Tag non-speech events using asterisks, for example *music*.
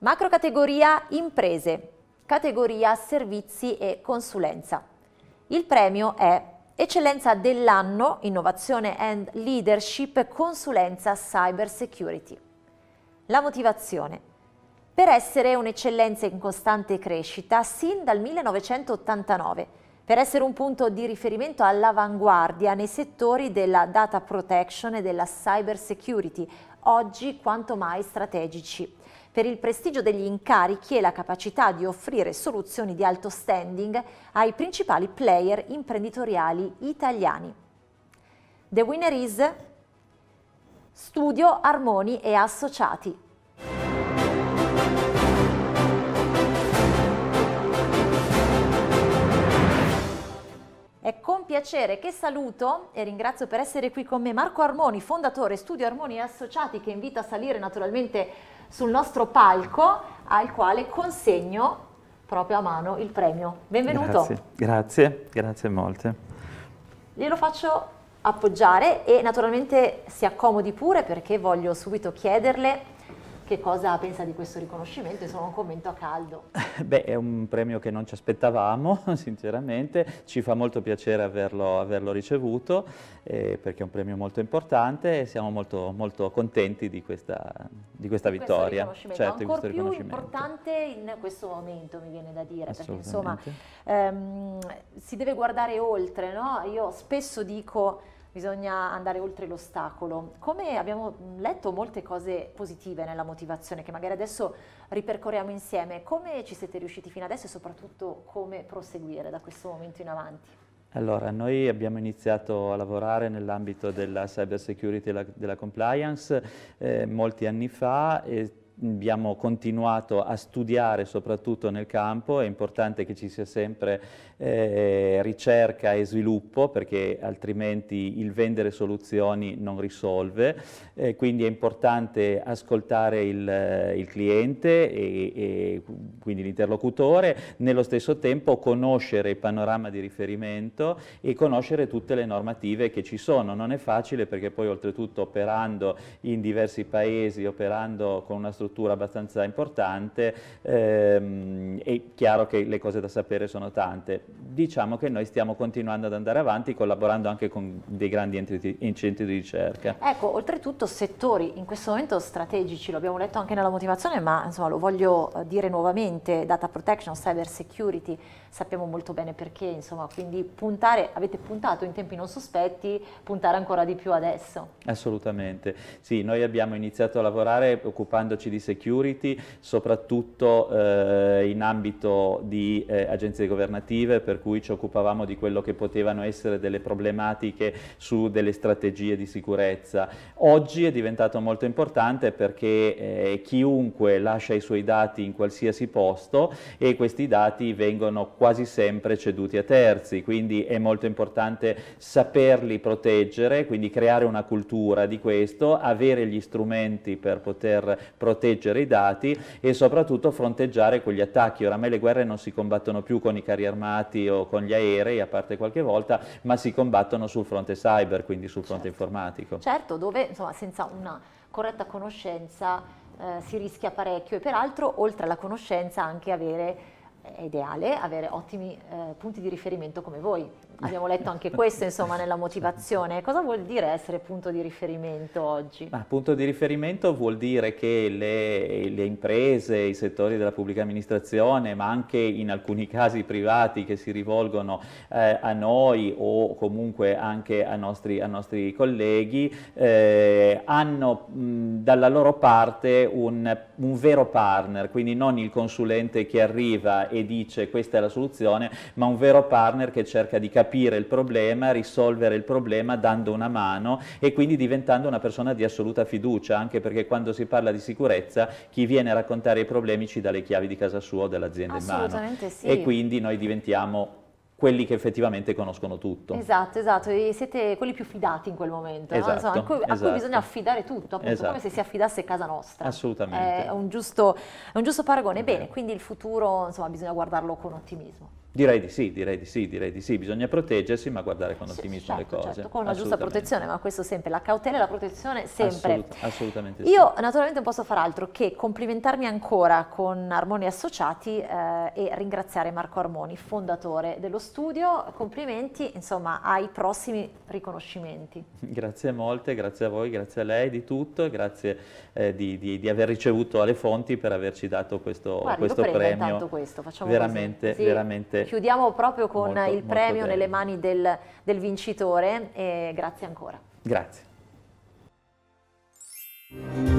Macrocategoria imprese, categoria servizi e consulenza. Il premio è Eccellenza dell'anno, innovazione and leadership, consulenza cyber security. La motivazione. Per essere un'eccellenza in costante crescita sin dal 1989 per essere un punto di riferimento all'avanguardia nei settori della data protection e della cyber security, oggi quanto mai strategici per il prestigio degli incarichi e la capacità di offrire soluzioni di alto standing ai principali player imprenditoriali italiani. The winner is Studio Armoni e Associati. piacere che saluto e ringrazio per essere qui con me Marco Armoni, fondatore Studio Armoni e Associati, che invita a salire naturalmente sul nostro palco, al quale consegno proprio a mano il premio. Benvenuto. Grazie, grazie, grazie molte. Glielo faccio appoggiare e naturalmente si accomodi pure perché voglio subito chiederle che cosa pensa di questo riconoscimento, insomma un commento a caldo. *laughs* Beh, è un premio che non ci aspettavamo, *laughs* sinceramente, ci fa molto piacere averlo, averlo ricevuto, eh, perché è un premio molto importante e siamo molto, molto contenti di questa, di questa di vittoria. Questo certo, Ancora questo più importante in questo momento, mi viene da dire, perché insomma ehm, si deve guardare oltre, no? Io spesso dico bisogna andare oltre l'ostacolo. Come abbiamo letto molte cose positive nella motivazione che magari adesso ripercorriamo insieme, come ci siete riusciti fino adesso e soprattutto come proseguire da questo momento in avanti? Allora, noi abbiamo iniziato a lavorare nell'ambito della cyber security e della, compliance eh, molti anni fa e abbiamo continuato a studiare soprattutto nel campo, è importante che ci sia sempre eh, ricerca e sviluppo perché altrimenti il vendere soluzioni non risolve, eh, quindi è importante ascoltare il, eh, il cliente e, e quindi l'interlocutore, nello stesso tempo conoscere il panorama di riferimento e conoscere tutte le normative che ci sono, non è facile perché poi oltretutto operando in diversi paesi, operando con una struttura struttura abbastanza importante, ehm, è chiaro che le cose da sapere sono tante. Diciamo che noi stiamo continuando ad andare avanti collaborando anche con dei grandi centri di ricerca. Ecco, oltretutto settori in questo momento strategici, lo abbiamo letto anche nella motivazione, ma insomma, lo voglio eh, dire nuovamente, data protection, cyber security, sappiamo molto bene perché, insomma, quindi puntare, avete puntato in tempi non sospetti, puntare ancora di più adesso. Assolutamente, sì, noi abbiamo iniziato a lavorare occupandoci di di security, soprattutto eh, in ambito di eh, agenzie governative, per cui ci occupavamo di quello che potevano essere delle problematiche su delle strategie di sicurezza. Oggi è diventato molto importante perché eh, chiunque lascia i suoi dati in qualsiasi posto e questi dati vengono quasi sempre ceduti a terzi, quindi è molto importante saperli proteggere, quindi creare una cultura di questo, avere gli strumenti per poter proteggere proteggere i dati e soprattutto fronteggiare quegli attacchi. Oramai le guerre non si combattono più con i carri armati o con gli aerei, a parte qualche volta, ma si combattono sul fronte cyber, quindi sul fronte certo. informatico. Certo, dove insomma, senza una corretta conoscenza eh, si rischia parecchio e peraltro oltre alla conoscenza anche avere è ideale avere ottimi eh, punti di riferimento come voi. Abbiamo letto anche questo, insomma, nella motivazione. Cosa vuol dire essere punto di riferimento oggi? Ma punto di riferimento vuol dire che le, le imprese, i settori della pubblica amministrazione, ma anche in alcuni casi privati che si rivolgono eh, a noi o comunque anche a nostri, a nostri colleghi, eh, hanno mh, dalla loro parte un, un vero partner, quindi non il consulente che arriva e e dice questa è la soluzione, ma un vero partner che cerca di capire il problema, risolvere il problema dando una mano e quindi diventando una persona di assoluta fiducia, anche perché quando si parla di sicurezza chi viene a raccontare i problemi ci dà le chiavi di casa sua o dell'azienda in mano. Assolutamente Sì. E quindi noi diventiamo quelli che effettivamente conoscono tutto. Esatto, esatto, e siete quelli più fidati in quel momento, esatto, no? Insomma, a, esatto, cui, esatto. a, cui, bisogna esatto. affidare tutto, appunto, esatto. come se si affidasse casa nostra. Assolutamente. È un giusto, è un giusto paragone. Okay. Bene, quindi il futuro insomma, bisogna guardarlo con ottimismo. Direi di sì, direi di sì, direi di sì, bisogna proteggersi ma guardare certo, certo, con ottimismo certo, le cose. Certo, con la giusta protezione, ma questo sempre, la cautela e la protezione sempre. Assolut assolutamente Io, sì. Io naturalmente non posso far altro che complimentarmi ancora con Armoni Associati eh, e ringraziare Marco Armoni, fondatore dello studio, complimenti insomma ai prossimi riconoscimenti. Grazie molte, grazie a voi, grazie a lei di tutto, grazie eh, di, di, di, aver ricevuto alle fonti per averci dato questo, Guarda, questo premio. Questo, veramente, così. veramente chiudiamo proprio con molto, il premio nelle mani del, del vincitore e grazie ancora. Grazie.